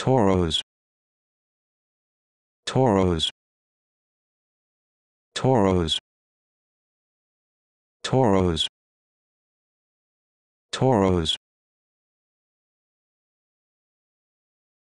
Toros Toros Toros Toros Toros